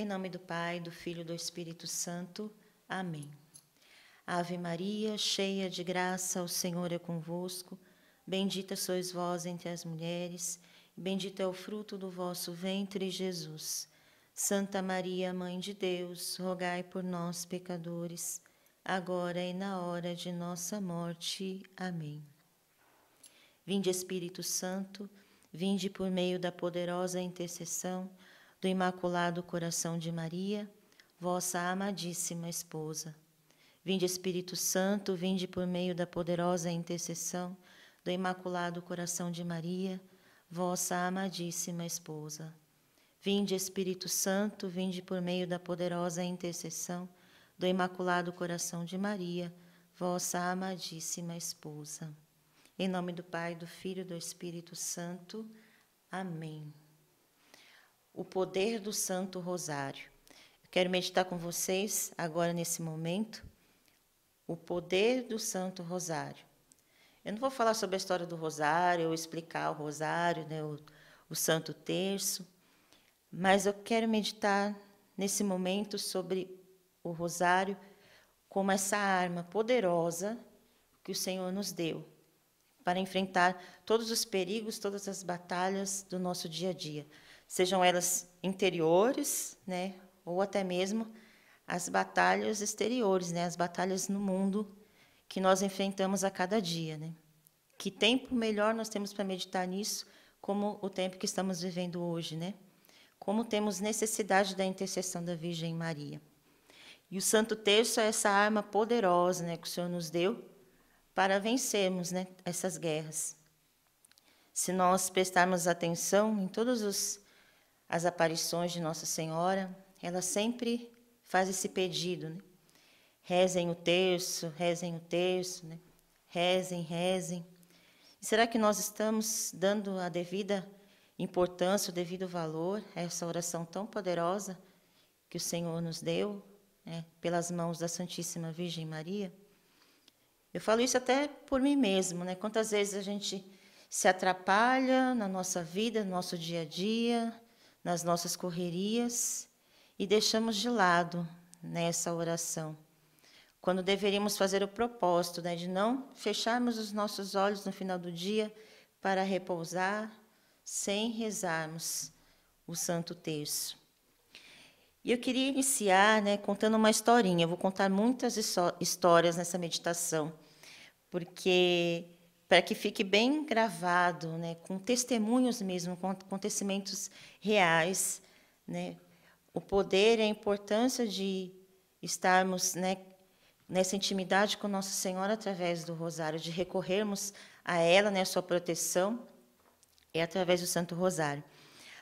Em nome do Pai, do Filho e do Espírito Santo. Amém. Ave Maria, cheia de graça, o Senhor é convosco. Bendita sois vós entre as mulheres, bendito é o fruto do vosso ventre, Jesus. Santa Maria, Mãe de Deus, rogai por nós, pecadores, agora e na hora de nossa morte. Amém. Vinde, Espírito Santo, vinde por meio da poderosa intercessão do Imaculado Coração de Maria, vossa amadíssima esposa. Vinde, Espírito Santo, vinde por meio da poderosa intercessão do Imaculado Coração de Maria, vossa amadíssima esposa. Vinde, Espírito Santo, vinde por meio da poderosa intercessão do Imaculado Coração de Maria, vossa amadíssima esposa. Em nome do Pai, do Filho e do Espírito Santo. Amém o poder do Santo Rosário. Eu quero meditar com vocês agora nesse momento o poder do Santo Rosário. Eu não vou falar sobre a história do Rosário ou explicar o Rosário, né, o, o Santo Terço, mas eu quero meditar nesse momento sobre o Rosário como essa arma poderosa que o Senhor nos deu para enfrentar todos os perigos, todas as batalhas do nosso dia a dia sejam elas interiores, né, ou até mesmo as batalhas exteriores, né, as batalhas no mundo que nós enfrentamos a cada dia, né? Que tempo melhor nós temos para meditar nisso, como o tempo que estamos vivendo hoje, né? Como temos necessidade da intercessão da Virgem Maria. E o Santo Terço é essa arma poderosa, né, que o Senhor nos deu para vencermos, né, essas guerras. Se nós prestarmos atenção em todos os as aparições de Nossa Senhora, ela sempre faz esse pedido, né? Rezem o terço, rezem o terço, né? Rezem, rezem. E será que nós estamos dando a devida importância, o devido valor a essa oração tão poderosa que o Senhor nos deu, né? pelas mãos da Santíssima Virgem Maria? Eu falo isso até por mim mesmo, né? Quantas vezes a gente se atrapalha na nossa vida, no nosso dia a dia, nas nossas correrias e deixamos de lado nessa oração. Quando deveríamos fazer o propósito né, de não fecharmos os nossos olhos no final do dia para repousar sem rezarmos o Santo Terço. E eu queria iniciar né, contando uma historinha. Eu vou contar muitas histórias nessa meditação, porque para que fique bem gravado, né, com testemunhos mesmo, com acontecimentos reais, né, o poder e a importância de estarmos né, nessa intimidade com Nossa Senhora através do Rosário, de recorrermos a ela, né, a sua proteção, é através do Santo Rosário.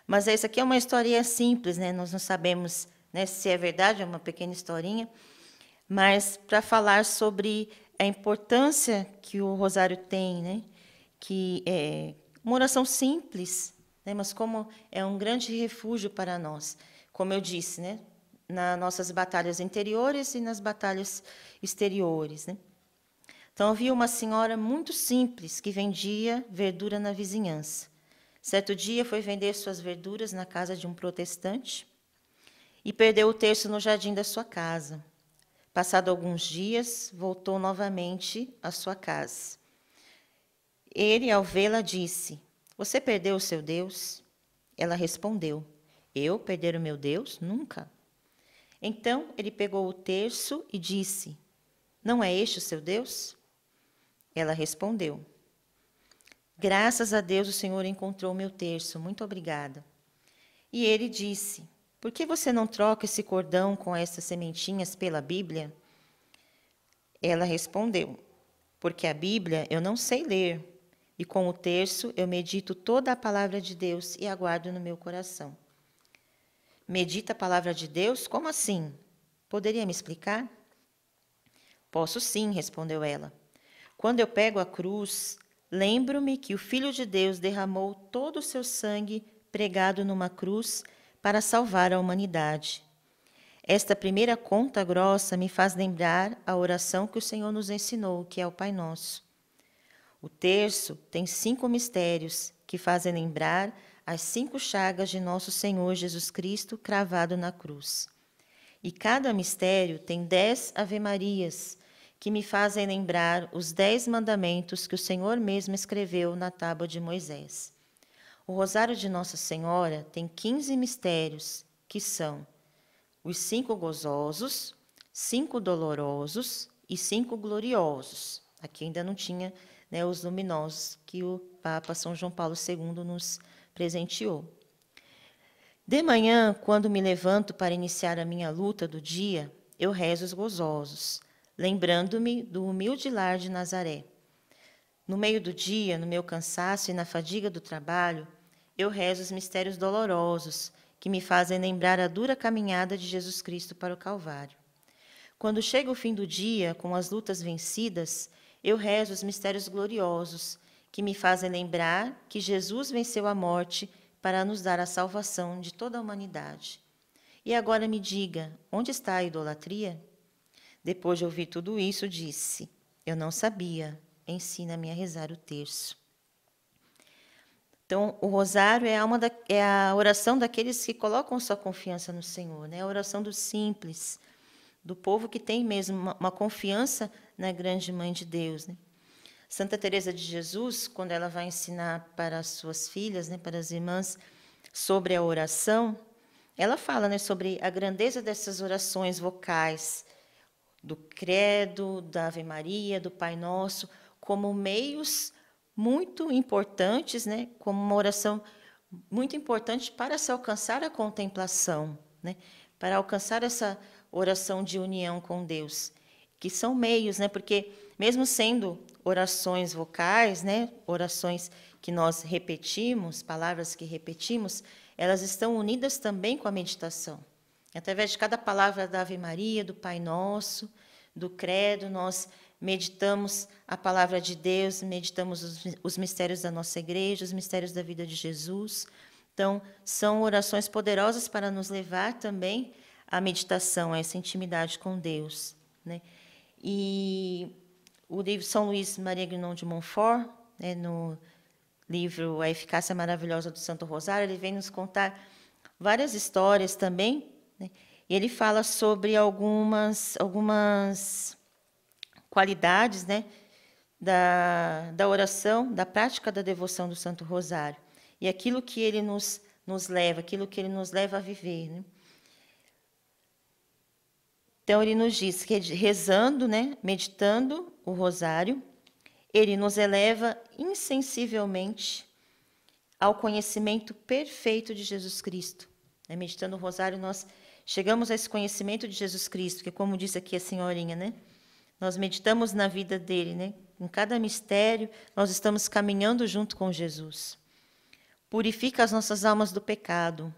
Mas essa aqui é uma historinha simples, né, nós não sabemos né, se é verdade, é uma pequena historinha, mas para falar sobre a importância que o rosário tem, né? que é uma oração simples, né? mas como é um grande refúgio para nós. Como eu disse, né? nas nossas batalhas interiores e nas batalhas exteriores. Né? Então, havia uma senhora muito simples que vendia verdura na vizinhança. Certo dia foi vender suas verduras na casa de um protestante e perdeu o terço no jardim da sua casa. Passado alguns dias, voltou novamente à sua casa. Ele, ao vê-la, disse: Você perdeu o seu Deus? Ela respondeu: Eu perder o meu Deus? Nunca. Então ele pegou o terço e disse: Não é este o seu Deus? Ela respondeu: Graças a Deus o Senhor encontrou meu terço, muito obrigada. E ele disse: por que você não troca esse cordão com essas sementinhas pela Bíblia? Ela respondeu: Porque a Bíblia eu não sei ler, e com o terço eu medito toda a palavra de Deus e aguardo no meu coração. Medita a palavra de Deus? Como assim? Poderia me explicar? Posso sim, respondeu ela. Quando eu pego a cruz, lembro-me que o Filho de Deus derramou todo o seu sangue pregado numa cruz para salvar a humanidade. Esta primeira conta grossa me faz lembrar a oração que o Senhor nos ensinou, que é o Pai Nosso. O terço tem cinco mistérios que fazem lembrar as cinco chagas de nosso Senhor Jesus Cristo cravado na cruz. E cada mistério tem dez Ave-Marias, que me fazem lembrar os dez mandamentos que o Senhor mesmo escreveu na tábua de Moisés. O Rosário de Nossa Senhora tem 15 mistérios, que são os cinco gozosos, cinco dolorosos e cinco gloriosos. Aqui ainda não tinha né, os luminosos que o Papa São João Paulo II nos presenteou. De manhã, quando me levanto para iniciar a minha luta do dia, eu rezo os gozosos, lembrando-me do humilde lar de Nazaré. No meio do dia, no meu cansaço e na fadiga do trabalho, eu rezo os mistérios dolorosos que me fazem lembrar a dura caminhada de Jesus Cristo para o Calvário. Quando chega o fim do dia, com as lutas vencidas, eu rezo os mistérios gloriosos que me fazem lembrar que Jesus venceu a morte para nos dar a salvação de toda a humanidade. E agora me diga, onde está a idolatria? Depois de ouvir tudo isso, disse: Eu não sabia, ensina-me a rezar o terço. Então, o rosário é a, da, é a, oração daqueles que colocam sua confiança no Senhor, né? É a oração dos simples, do povo que tem mesmo uma, uma confiança na grande mãe de Deus. Né? Santa Teresa de Jesus, quando ela vai ensinar para as suas filhas, né, para as irmãs, sobre a oração, ela fala né, sobre a grandeza dessas orações vocais, do credo, da Ave Maria, do Pai Nosso, como meios muito importantes, né, como uma oração muito importante para se alcançar a contemplação, né, para alcançar essa oração de união com Deus, que são meios, né, porque mesmo sendo orações vocais, né, orações que nós repetimos, palavras que repetimos, elas estão unidas também com a meditação. Através de cada palavra da Ave Maria, do Pai Nosso, do Credo, nós meditamos a palavra de Deus, meditamos os, os mistérios da nossa igreja, os mistérios da vida de Jesus. Então, são orações poderosas para nos levar também à meditação, a essa intimidade com Deus. Né? E o livro São Luís Maria Guinon de Montfort, né, no livro A Eficácia Maravilhosa do Santo Rosário, ele vem nos contar várias histórias também, né? e ele fala sobre algumas, algumas qualidades né, da, da oração, da prática da devoção do Santo Rosário. E aquilo que ele nos, nos leva, aquilo que ele nos leva a viver. Né? Então, ele nos diz que rezando, né, meditando o Rosário, ele nos eleva insensivelmente ao conhecimento perfeito de Jesus Cristo. Né, meditando o Rosário, nós chegamos a esse conhecimento de Jesus Cristo, que, como disse aqui a senhorinha, né? Nós meditamos na vida dele, né? Em cada mistério, nós estamos caminhando junto com Jesus. Purifica as nossas almas do pecado.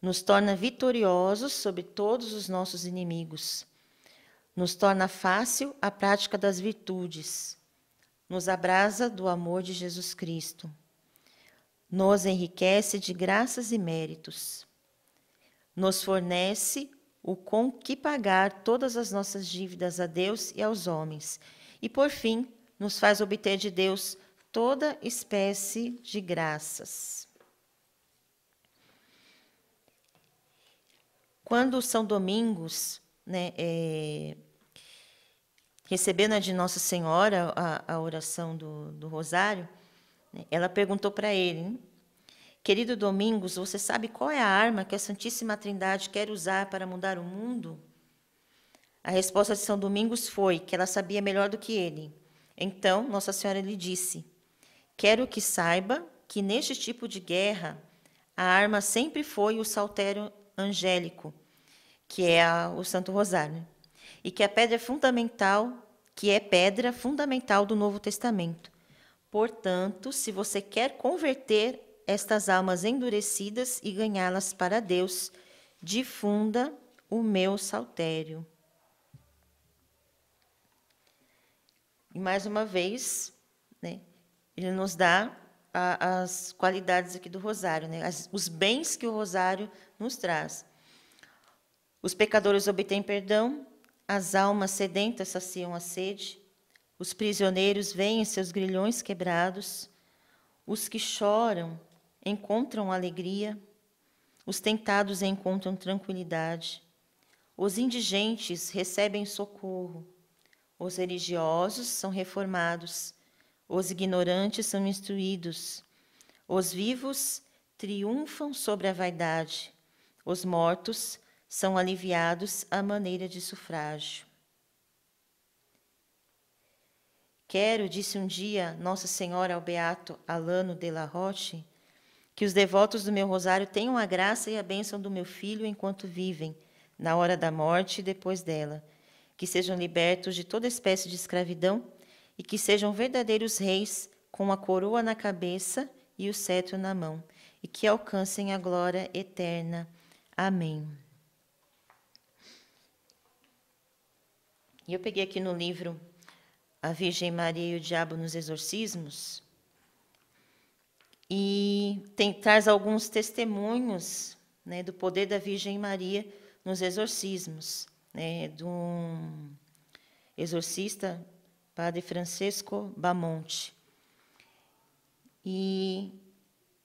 Nos torna vitoriosos sobre todos os nossos inimigos. Nos torna fácil a prática das virtudes. Nos abrasa do amor de Jesus Cristo. Nos enriquece de graças e méritos. Nos fornece o com que pagar todas as nossas dívidas a Deus e aos homens. E, por fim, nos faz obter de Deus toda espécie de graças. Quando São Domingos, né, é, recebendo de Nossa Senhora a, a oração do, do Rosário, né, ela perguntou para ele: Querido Domingos, você sabe qual é a arma que a Santíssima Trindade quer usar para mudar o mundo? A resposta de São Domingos foi que ela sabia melhor do que ele. Então, Nossa Senhora lhe disse: Quero que saiba que neste tipo de guerra, a arma sempre foi o saltério angélico, que é a, o Santo Rosário, e que a pedra fundamental, que é pedra fundamental do Novo Testamento. Portanto, se você quer converter estas almas endurecidas e ganhá-las para Deus. Difunda o meu saltério. E mais uma vez, né, ele nos dá a, as qualidades aqui do rosário, né, as, os bens que o rosário nos traz. Os pecadores obtêm perdão, as almas sedentas saciam a sede, os prisioneiros veem seus grilhões quebrados, os que choram encontram alegria, os tentados encontram tranquilidade, os indigentes recebem socorro, os religiosos são reformados, os ignorantes são instruídos, os vivos triunfam sobre a vaidade, os mortos são aliviados à maneira de sufrágio. Quero, disse um dia Nossa Senhora ao beato Alano de la Roche, que os devotos do meu rosário tenham a graça e a bênção do meu filho enquanto vivem, na hora da morte e depois dela. Que sejam libertos de toda espécie de escravidão e que sejam verdadeiros reis, com a coroa na cabeça e o cetro na mão, e que alcancem a glória eterna. Amém. E eu peguei aqui no livro A Virgem Maria e o Diabo nos Exorcismos, e tem, traz alguns testemunhos né, do poder da Virgem Maria nos exorcismos, né, de um exorcista, Padre Francesco Bamonte. E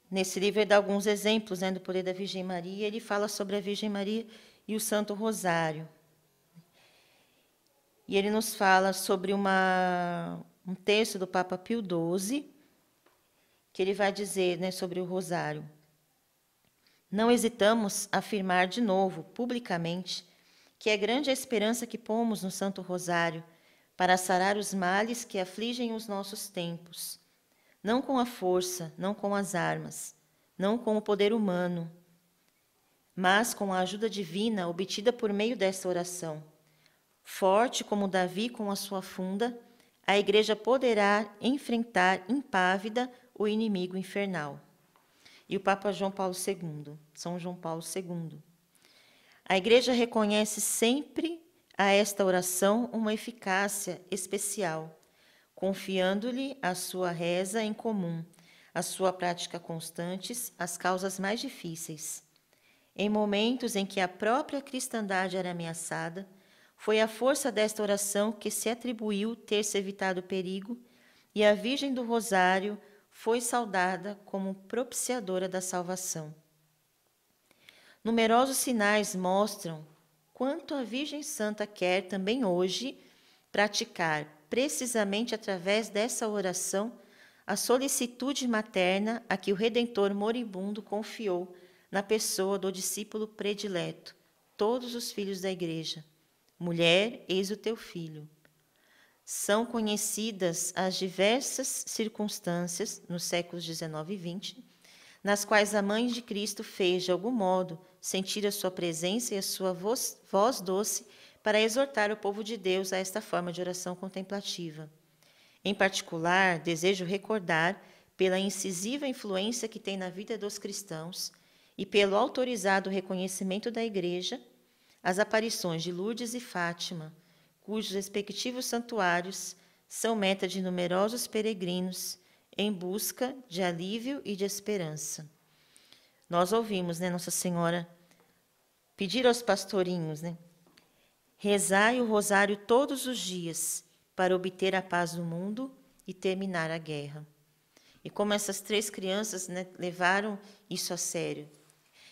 nesse livro ele dá alguns exemplos né, do poder da Virgem Maria, ele fala sobre a Virgem Maria e o Santo Rosário. E ele nos fala sobre uma, um texto do Papa Pio XII, que ele vai dizer né, sobre o rosário. Não hesitamos afirmar de novo, publicamente, que é grande a esperança que pomos no Santo Rosário para sarar os males que afligem os nossos tempos. Não com a força, não com as armas, não com o poder humano, mas com a ajuda divina obtida por meio desta oração. Forte como Davi com a sua funda, a Igreja poderá enfrentar impávida o inimigo infernal. E o Papa João Paulo II, São João Paulo II. A Igreja reconhece sempre a esta oração uma eficácia especial, confiando-lhe a sua reza em comum, a sua prática constantes, as causas mais difíceis. Em momentos em que a própria cristandade era ameaçada, foi a força desta oração que se atribuiu ter-se evitado o perigo, e a Virgem do Rosário foi saudada como propiciadora da salvação. Numerosos sinais mostram quanto a Virgem Santa quer também hoje praticar, precisamente através dessa oração, a solicitude materna a que o Redentor moribundo confiou na pessoa do discípulo predileto, todos os filhos da Igreja. Mulher, eis o teu filho são conhecidas as diversas circunstâncias nos séculos 19 e 20, nas quais a mãe de Cristo fez, de algum modo, sentir a sua presença e a sua voz, voz doce para exortar o povo de Deus a esta forma de oração contemplativa. Em particular, desejo recordar, pela incisiva influência que tem na vida dos cristãos e pelo autorizado reconhecimento da Igreja, as aparições de Lourdes e Fátima, cujos respectivos santuários são meta de numerosos peregrinos em busca de alívio e de esperança. Nós ouvimos, né, Nossa Senhora pedir aos pastorinhos, né? Rezai o rosário todos os dias para obter a paz do mundo e terminar a guerra. E como essas três crianças né, levaram isso a sério.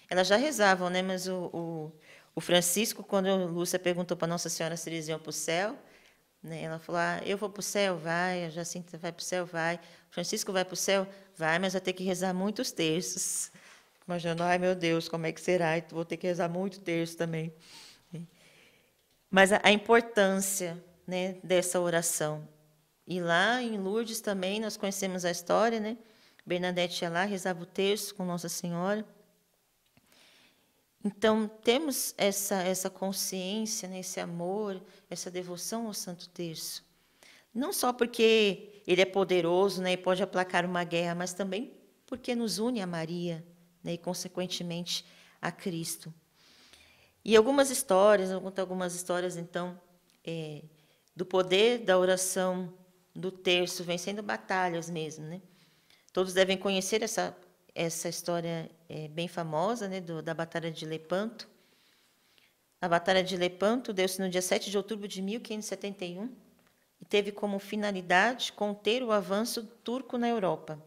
Elas já rezavam, né, mas o, o o Francisco, quando Lúcia perguntou para Nossa Senhora se eles iam para o céu, né, ela falou: ah, Eu vou para o céu, vai. A Jacinta vai para o céu, vai. Francisco vai para o céu, vai, mas vai ter que rezar muitos terços. Imaginando: Ai, meu Deus, como é que será? Eu vou ter que rezar muito terço também. Mas a, a importância né, dessa oração. E lá em Lourdes também nós conhecemos a história, né? Bernadette ia lá, rezava o terço com Nossa Senhora. Então, temos essa, essa consciência, né, esse amor, essa devoção ao Santo Terço. Não só porque ele é poderoso né, e pode aplacar uma guerra, mas também porque nos une a Maria né, e, consequentemente, a Cristo. E algumas histórias, eu conto algumas histórias, então, é, do poder da oração do terço, vencendo batalhas mesmo. Né? Todos devem conhecer essa essa história é, bem famosa né, do, da Batalha de Lepanto. A Batalha de Lepanto deu-se no dia 7 de outubro de 1571 e teve como finalidade conter o avanço turco na Europa.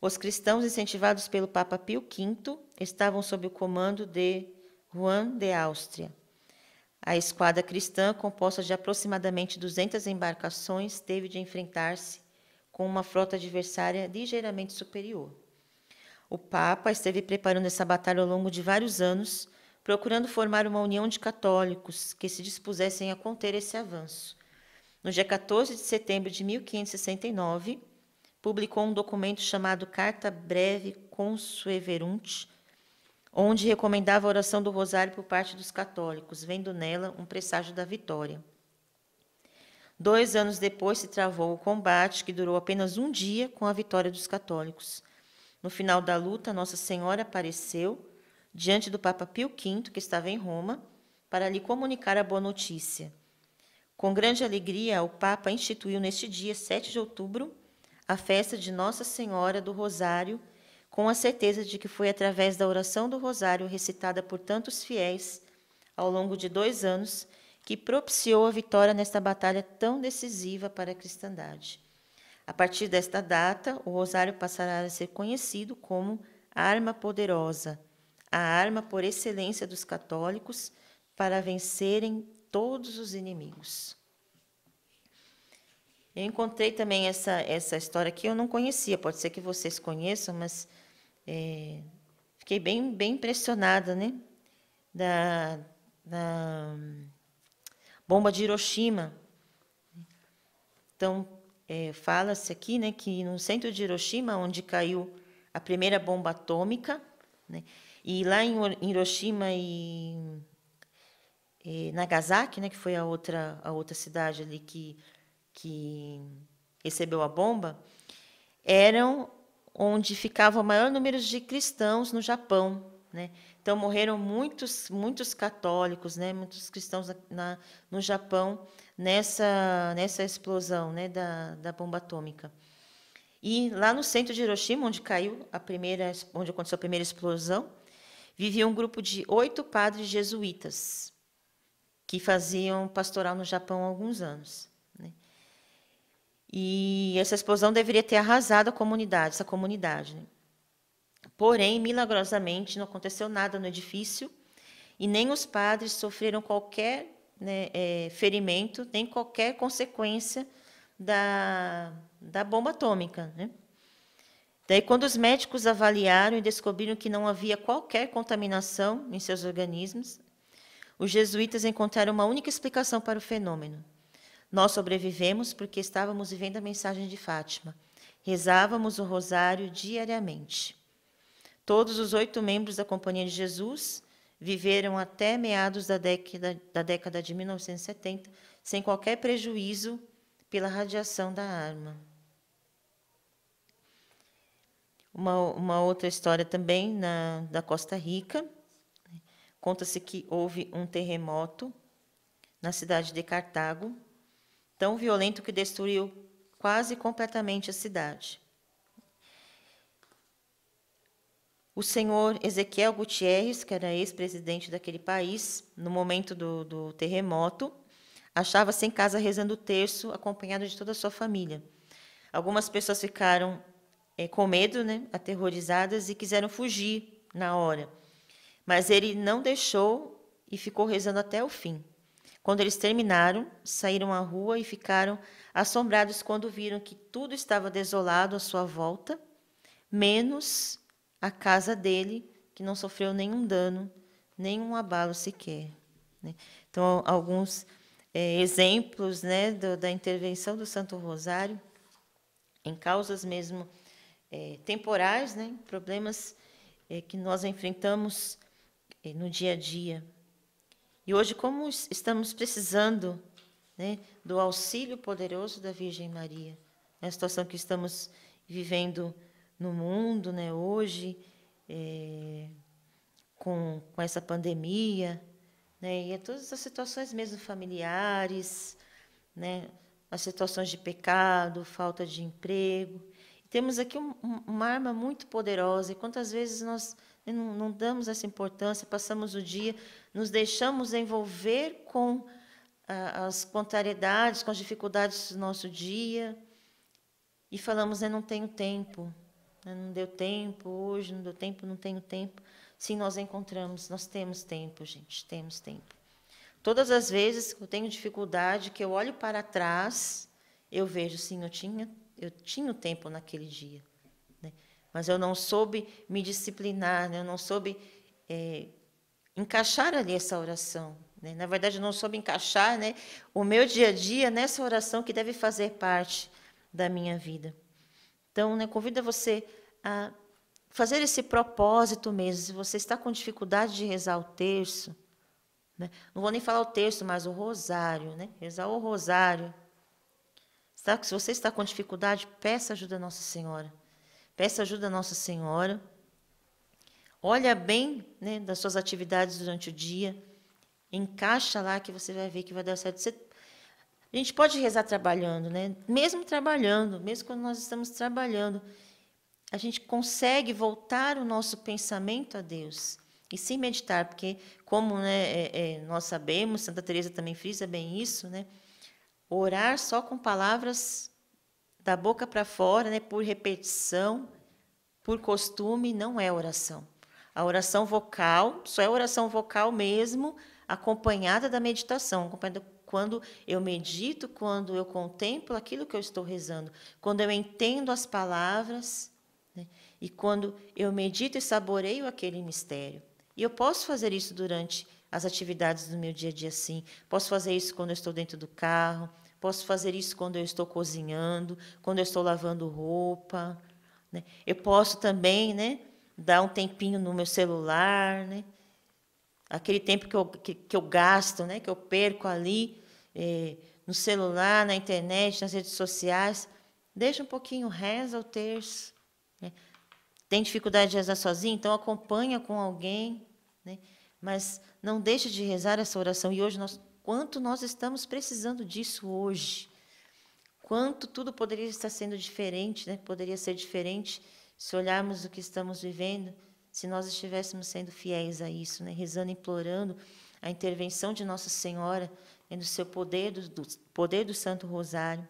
Os cristãos, incentivados pelo Papa Pio V, estavam sob o comando de Juan de Áustria. A esquadra cristã, composta de aproximadamente 200 embarcações, teve de enfrentar-se com uma frota adversária ligeiramente superior. O Papa esteve preparando essa batalha ao longo de vários anos, procurando formar uma união de católicos que se dispusessem a conter esse avanço. No dia 14 de setembro de 1569, publicou um documento chamado Carta Breve Consueverunt, onde recomendava a oração do Rosário por parte dos católicos, vendo nela um presságio da vitória. Dois anos depois se travou o combate, que durou apenas um dia, com a vitória dos católicos. No final da luta, Nossa Senhora apareceu diante do Papa Pio V, que estava em Roma, para lhe comunicar a boa notícia. Com grande alegria, o Papa instituiu neste dia, 7 de outubro, a festa de Nossa Senhora do Rosário, com a certeza de que foi através da oração do Rosário recitada por tantos fiéis ao longo de dois anos que propiciou a vitória nesta batalha tão decisiva para a cristandade. A partir desta data, o rosário passará a ser conhecido como arma poderosa, a arma por excelência dos católicos para vencerem todos os inimigos. Eu encontrei também essa, essa história que eu não conhecia, pode ser que vocês conheçam, mas é, fiquei bem, bem impressionada, né? Da, da bomba de Hiroshima. Então, é, fala-se aqui né, que no centro de Hiroshima, onde caiu a primeira bomba atômica, né, e lá em Hiroshima e, Nagasaki, né, que foi a outra, a outra cidade ali que, que recebeu a bomba, eram onde ficava o maior número de cristãos no Japão, né? Então morreram muitos, muitos católicos, né? muitos cristãos na, na, no Japão nessa, nessa explosão né? da, da bomba atômica. E lá no centro de Hiroshima, onde caiu a primeira, onde aconteceu a primeira explosão, vivia um grupo de oito padres jesuítas que faziam pastoral no Japão há alguns anos. Né? E essa explosão deveria ter arrasado a comunidade, essa comunidade. Né? Porém, milagrosamente, não aconteceu nada no edifício e nem os padres sofreram qualquer né, é, ferimento, nem qualquer consequência da, da bomba atômica. Né? Daí, quando os médicos avaliaram e descobriram que não havia qualquer contaminação em seus organismos, os jesuítas encontraram uma única explicação para o fenômeno. Nós sobrevivemos porque estávamos vivendo a mensagem de Fátima. Rezávamos o rosário diariamente. Todos os oito membros da Companhia de Jesus viveram até meados da década, da década de 1970 sem qualquer prejuízo pela radiação da arma. Uma, uma outra história também na, da Costa Rica. Conta-se que houve um terremoto na cidade de Cartago, tão violento que destruiu quase completamente a cidade. O senhor Ezequiel Gutierrez, que era ex-presidente daquele país, no momento do, do terremoto, achava-se em casa rezando o terço, acompanhado de toda a sua família. Algumas pessoas ficaram é, com medo, né, aterrorizadas, e quiseram fugir na hora. Mas ele não deixou e ficou rezando até o fim. Quando eles terminaram, saíram à rua e ficaram assombrados quando viram que tudo estava desolado à sua volta, menos a casa dele, que não sofreu nenhum dano, nenhum abalo sequer. Né? Então, alguns é, exemplos né, do, da intervenção do Santo Rosário em causas mesmo é, temporais, né, problemas é, que nós enfrentamos no dia a dia. E hoje, como estamos precisando né, do auxílio poderoso da Virgem Maria, na situação que estamos vivendo no mundo, né? Hoje, é, com, com essa pandemia, né? E é todas as situações mesmo familiares, né? As situações de pecado, falta de emprego. Temos aqui um, uma arma muito poderosa e quantas vezes nós né, não, não damos essa importância, passamos o dia, nos deixamos envolver com as contrariedades, com as dificuldades do nosso dia, e falamos, né, não tenho tempo, né? Não deu tempo hoje, não deu tempo, não tenho tempo. Sim, nós encontramos, nós temos tempo, gente, temos tempo. Todas as vezes que eu tenho dificuldade, que eu olho para trás, eu vejo, sim, eu tinha, eu tinha tempo naquele dia, né? mas eu não soube me disciplinar, né? eu não soube é, encaixar ali essa oração. Né? Na verdade, eu não soube encaixar né, o meu dia a dia nessa oração que deve fazer parte da minha vida. Então, né, convida você a fazer esse propósito mesmo. Se você está com dificuldade de rezar o terço, né, não vou nem falar o terço, mas o rosário, né, rezar o rosário. Se você está com dificuldade, peça ajuda a Nossa Senhora. Peça ajuda a Nossa Senhora. Olha bem né, das suas atividades durante o dia. Encaixa lá que você vai ver que vai dar certo. Você a gente pode rezar trabalhando, né? Mesmo trabalhando, mesmo quando nós estamos trabalhando, a gente consegue voltar o nosso pensamento a Deus e sem meditar, porque como né, é, é, nós sabemos, Santa Teresa também frisa bem isso, né? Orar só com palavras da boca para fora, né, por repetição, por costume, não é oração. A oração vocal só é oração vocal mesmo, acompanhada da meditação, acompanhada quando eu medito, quando eu contemplo aquilo que eu estou rezando, quando eu entendo as palavras né, e quando eu medito e saboreio aquele mistério. E eu posso fazer isso durante as atividades do meu dia a dia, sim. Posso fazer isso quando eu estou dentro do carro, posso fazer isso quando eu estou cozinhando, quando eu estou lavando roupa. Né? Eu posso também né, dar um tempinho no meu celular, né? aquele tempo que eu, que, que eu gasto, né, que eu perco ali, é, no celular, na internet, nas redes sociais. Deixa um pouquinho, reza o terço. Né? Tem dificuldade de rezar sozinho? Então acompanha com alguém. Né? Mas não deixe de rezar essa oração. E hoje, nós, quanto nós estamos precisando disso hoje? Quanto tudo poderia estar sendo diferente, né? poderia ser diferente se olharmos o que estamos vivendo, se nós estivéssemos sendo fiéis a isso, né? rezando, implorando a intervenção de Nossa Senhora, e no seu poder do, do, poder do Santo Rosário.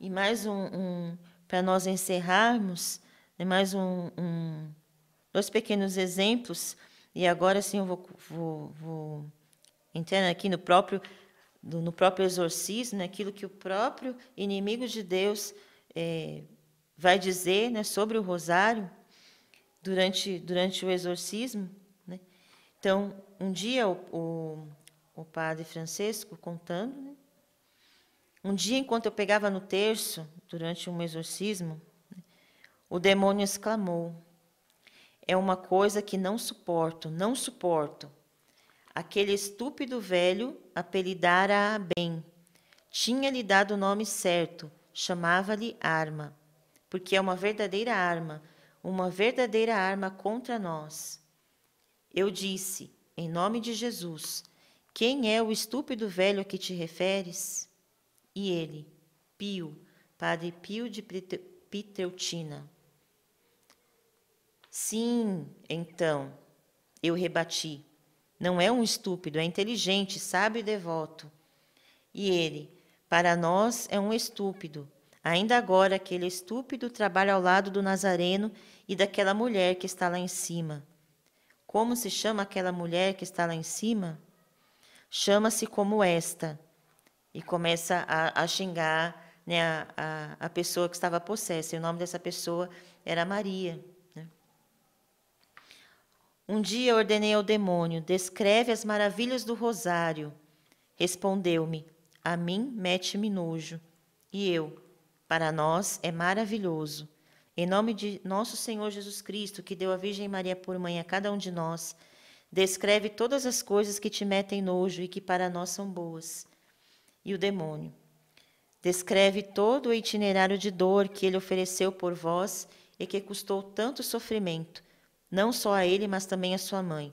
E mais um, um para nós encerrarmos, né, mais um, um, dois pequenos exemplos, e agora sim eu vou, vou, vou entrar aqui no próprio, do, no próprio exorcismo, naquilo né, que o próprio inimigo de Deus é, vai dizer né, sobre o rosário durante, durante o exorcismo. Então, um dia o, o, o padre Francisco contando, né? um dia enquanto eu pegava no terço durante um exorcismo, o demônio exclamou: é uma coisa que não suporto, não suporto. Aquele estúpido velho apelidara a bem. Tinha-lhe dado o nome certo, chamava-lhe arma, porque é uma verdadeira arma, uma verdadeira arma contra nós. Eu disse, em nome de Jesus, quem é o estúpido velho a que te referes? E ele, Pio, padre Pio de Pitreutina. Sim, então, eu rebati. Não é um estúpido, é inteligente, sábio e devoto. E ele, para nós é um estúpido. Ainda agora, aquele estúpido trabalha ao lado do Nazareno e daquela mulher que está lá em cima. Como se chama aquela mulher que está lá em cima? Chama-se como esta. E começa a, a xingar né, a, a, a, pessoa que estava possessa. E o nome dessa pessoa era Maria. Né? Um dia ordenei ao demônio: descreve as maravilhas do rosário. Respondeu-me: a mim mete-me nojo. E eu: para nós é maravilhoso em nome de nosso Senhor Jesus Cristo, que deu a Virgem Maria por mãe a cada um de nós, descreve todas as coisas que te metem nojo e que para nós são boas. E o demônio. Descreve todo o itinerário de dor que ele ofereceu por vós e que custou tanto sofrimento, não só a ele, mas também a sua mãe,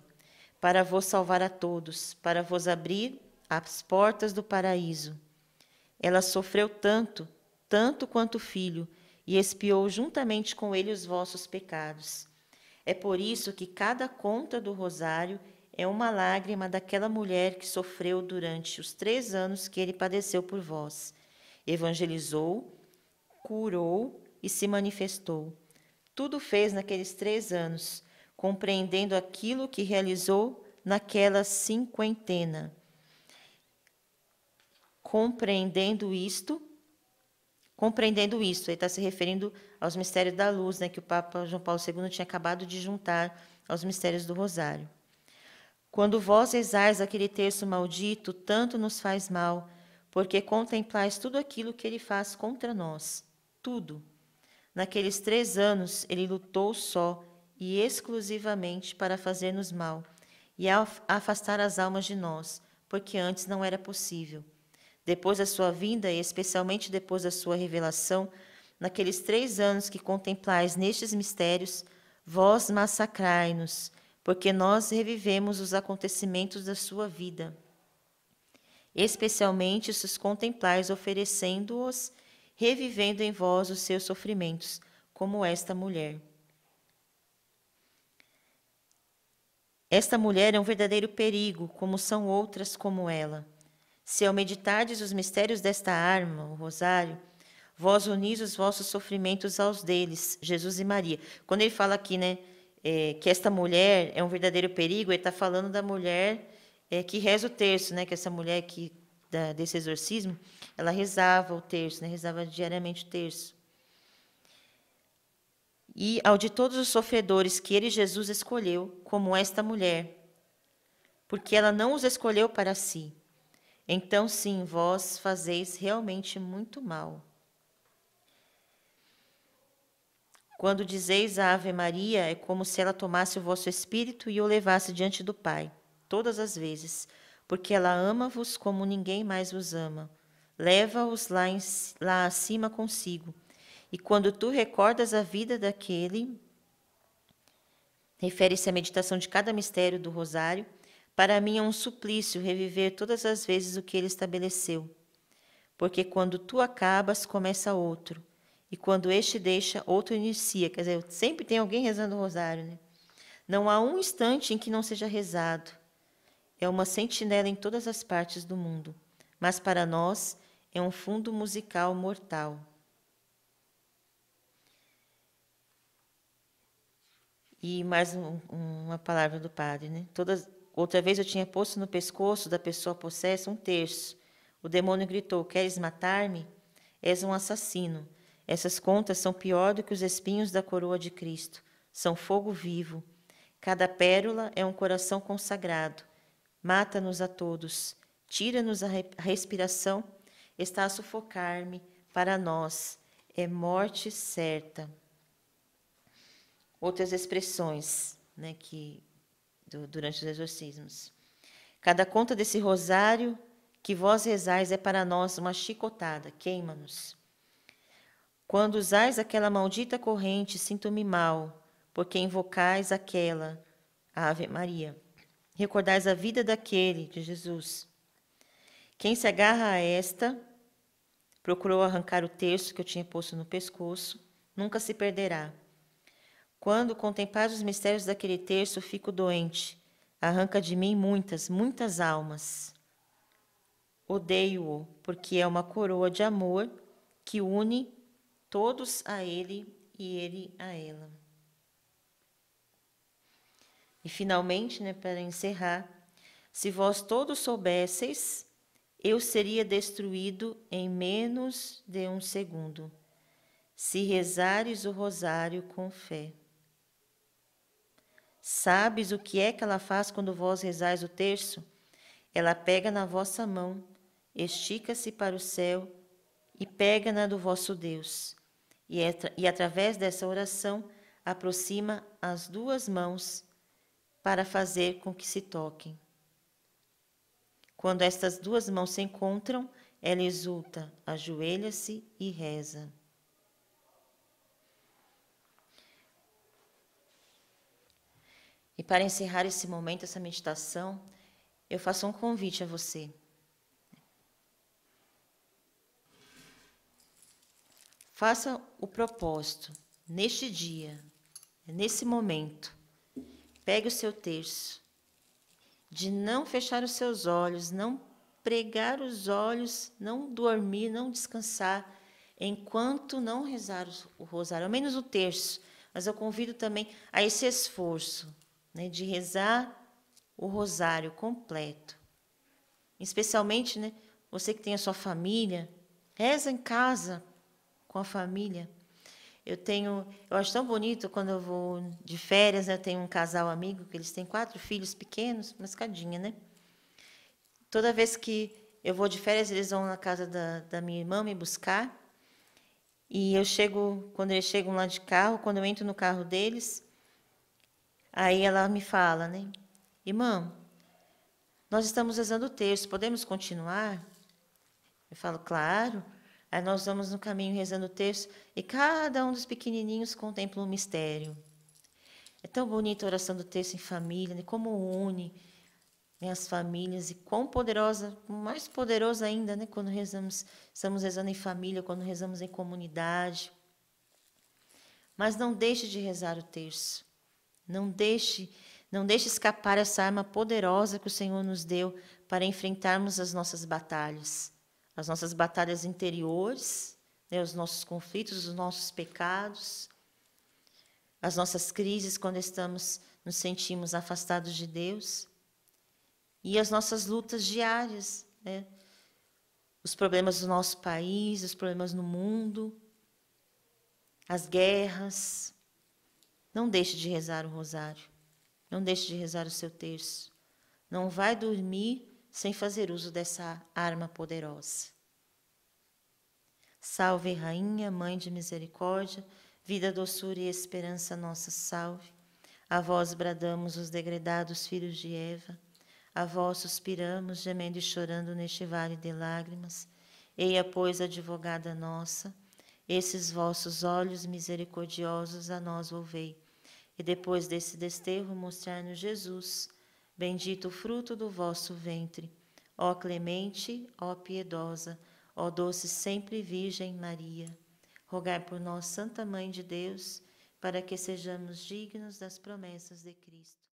para vos salvar a todos, para vos abrir as portas do paraíso. Ela sofreu tanto, tanto quanto o filho, e expiou juntamente com ele os vossos pecados. É por isso que cada conta do rosário é uma lágrima daquela mulher que sofreu durante os três anos que ele padeceu por vós. Evangelizou, curou e se manifestou. Tudo fez naqueles três anos, compreendendo aquilo que realizou naquela cinquentena. Compreendendo isto, compreendendo isso. Ele está se referindo aos mistérios da luz, né, que o Papa João Paulo II tinha acabado de juntar aos mistérios do Rosário. Quando vós rezais aquele terço maldito, tanto nos faz mal, porque contemplais tudo aquilo que ele faz contra nós, tudo. Naqueles três anos, ele lutou só e exclusivamente para fazer-nos mal e afastar as almas de nós, porque antes não era possível. Depois da sua vinda e especialmente depois da sua revelação, naqueles três anos que contemplais nestes mistérios, vós massacrai-nos, porque nós revivemos os acontecimentos da sua vida. Especialmente se os contemplais oferecendo-os, revivendo em vós os seus sofrimentos, como esta mulher. Esta mulher é um verdadeiro perigo, como são outras como ela. Se ao meditardes os mistérios desta arma, o rosário, vós unis os vossos sofrimentos aos deles, Jesus e Maria. Quando ele fala aqui, né, é, que esta mulher é um verdadeiro perigo, ele está falando da mulher é, que reza o terço, né, que essa mulher que da, desse exorcismo, ela rezava o terço, né, rezava diariamente o terço. E ao de todos os sofredores que ele, Jesus, escolheu, como esta mulher, porque ela não os escolheu para si, então, sim, vós fazeis realmente muito mal. Quando dizeis a Ave Maria, é como se ela tomasse o vosso espírito e o levasse diante do Pai, todas as vezes, porque ela ama-vos como ninguém mais vos ama. Leva-os lá, lá acima consigo. E quando tu recordas a vida daquele, refere-se à meditação de cada mistério do Rosário, para mim é um suplício reviver todas as vezes o que ele estabeleceu. Porque quando tu acabas, começa outro. E quando este deixa, outro inicia. Quer dizer, sempre tem alguém rezando o rosário, né? Não há um instante em que não seja rezado. É uma sentinela em todas as partes do mundo. Mas para nós é um fundo musical mortal. E mais um, uma palavra do padre, né? Todas, Outra vez eu tinha posto no pescoço da pessoa possessa um terço. O demônio gritou: Queres matar-me? És um assassino. Essas contas são pior do que os espinhos da coroa de Cristo. São fogo vivo. Cada pérola é um coração consagrado. Mata-nos a todos. Tira-nos a, a respiração. Está a sufocar-me. Para nós é morte certa. Outras expressões né, que do, durante os exorcismos. Cada conta desse rosário que vós rezais é para nós uma chicotada, queima-nos. Quando usais aquela maldita corrente, sinto-me mal, porque invocais aquela, a Ave Maria. Recordais a vida daquele, de Jesus. Quem se agarra a esta, procurou arrancar o terço que eu tinha posto no pescoço, nunca se perderá. Quando contemplar os mistérios daquele terço, fico doente. Arranca de mim muitas, muitas almas. Odeio-o, porque é uma coroa de amor que une todos a ele e ele a ela. E finalmente, né, para encerrar, se vós todos soubesseis, eu seria destruído em menos de um segundo, se rezares o rosário com fé. Sabes o que é que ela faz quando vós rezais o terço? Ela pega na vossa mão, estica-se para o céu e pega na do vosso Deus. E, é e através dessa oração aproxima as duas mãos para fazer com que se toquem. Quando estas duas mãos se encontram, ela exulta, ajoelha-se e reza. E para encerrar esse momento, essa meditação, eu faço um convite a você. Faça o propósito neste dia, nesse momento. Pegue o seu terço de não fechar os seus olhos, não pregar os olhos, não dormir, não descansar enquanto não rezar o rosário, ao menos o terço. Mas eu convido também a esse esforço né, de rezar o rosário completo. Especialmente, né, você que tem a sua família, reza em casa com a família. Eu tenho, eu acho tão bonito quando eu vou de férias, né, eu tenho um casal amigo que eles têm quatro filhos pequenos, uma escadinha, né? Toda vez que eu vou de férias, eles vão na casa da, da minha irmã me buscar. E eu chego, quando eles chegam lá de carro, quando eu entro no carro deles, Aí ela me fala, né? Irmã, nós estamos rezando o texto, podemos continuar? Eu falo, claro. Aí nós vamos no caminho rezando o texto e cada um dos pequenininhos contempla um mistério. É tão bonita a oração do texto em família, né? como une né, as famílias e quão poderosa, mais poderosa ainda, né? quando rezamos, estamos rezando em família, quando rezamos em comunidade. Mas não deixe de rezar o texto. Não deixe, não deixe escapar essa arma poderosa que o Senhor nos deu para enfrentarmos as nossas batalhas, as nossas batalhas interiores, né, os nossos conflitos, os nossos pecados, as nossas crises quando estamos nos sentimos afastados de Deus e as nossas lutas diárias, né, os problemas do nosso país, os problemas no mundo, as guerras, não deixe de rezar o rosário. Não deixe de rezar o seu terço. Não vai dormir sem fazer uso dessa arma poderosa. Salve, Rainha, Mãe de Misericórdia, vida, doçura e esperança nossa, salve. A vós bradamos os degredados filhos de Eva, a vós suspiramos, gemendo e chorando neste vale de lágrimas. Eia, pois, advogada nossa, esses vossos olhos misericordiosos a nós volvei e depois desse desterro mostrar-nos Jesus, bendito o fruto do vosso ventre. Ó clemente, ó piedosa, ó doce sempre Virgem Maria, rogai por nós, Santa Mãe de Deus, para que sejamos dignos das promessas de Cristo.